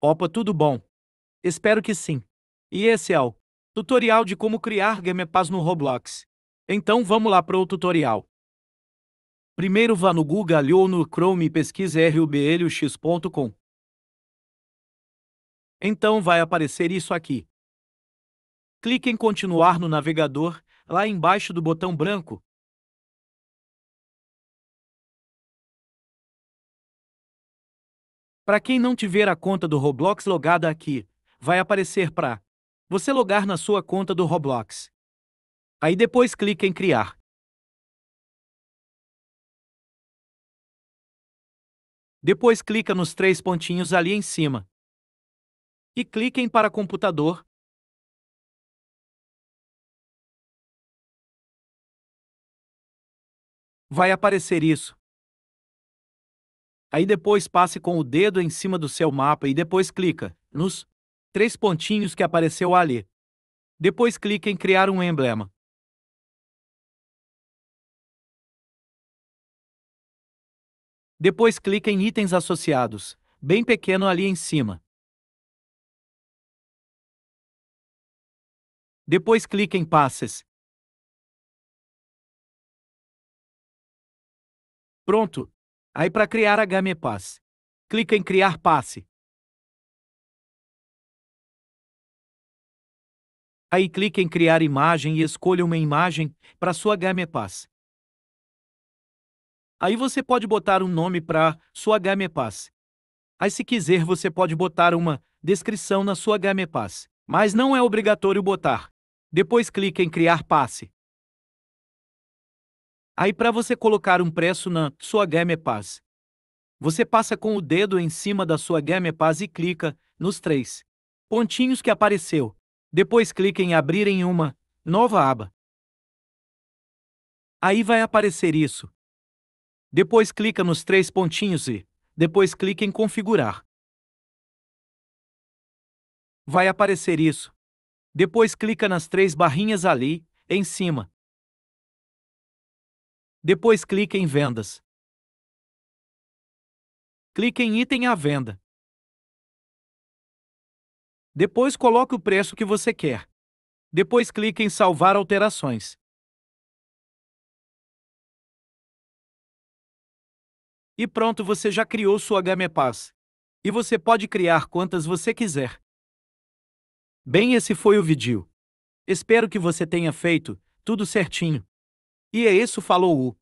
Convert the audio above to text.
Opa, tudo bom? Espero que sim. E esse é o tutorial de como criar GamePass no Roblox. Então vamos lá para o tutorial. Primeiro vá no Google ou no Chrome e pesquise rublux.com. Então vai aparecer isso aqui. Clique em continuar no navegador, lá embaixo do botão branco, Para quem não tiver a conta do Roblox logada aqui, vai aparecer para você logar na sua conta do Roblox. Aí depois clica em criar. Depois clica nos três pontinhos ali em cima. E clique em para computador. Vai aparecer isso. Aí depois passe com o dedo em cima do seu mapa e depois clica nos três pontinhos que apareceu ali. Depois clique em criar um emblema. Depois clique em itens associados, bem pequeno ali em cima. Depois clique em passes. Pronto, Aí para criar Game Pass, clica em criar passe. Aí clique em criar imagem e escolha uma imagem para sua Game Pass. Aí você pode botar um nome para sua Game Pass. Aí se quiser você pode botar uma descrição na sua Game Pass, mas não é obrigatório botar. Depois clique em criar passe. Aí para você colocar um preço na sua Game Pass, você passa com o dedo em cima da sua Game Pass e clica nos três pontinhos que apareceu. Depois clique em abrir em uma nova aba. Aí vai aparecer isso. Depois clica nos três pontinhos e depois clique em configurar. Vai aparecer isso. Depois clica nas três barrinhas ali, em cima. Depois clique em Vendas. Clique em Item à venda. Depois coloque o preço que você quer. Depois clique em Salvar alterações. E pronto, você já criou sua Gamepaz. E você pode criar quantas você quiser. Bem, esse foi o vídeo. Espero que você tenha feito tudo certinho. E é isso, falou o.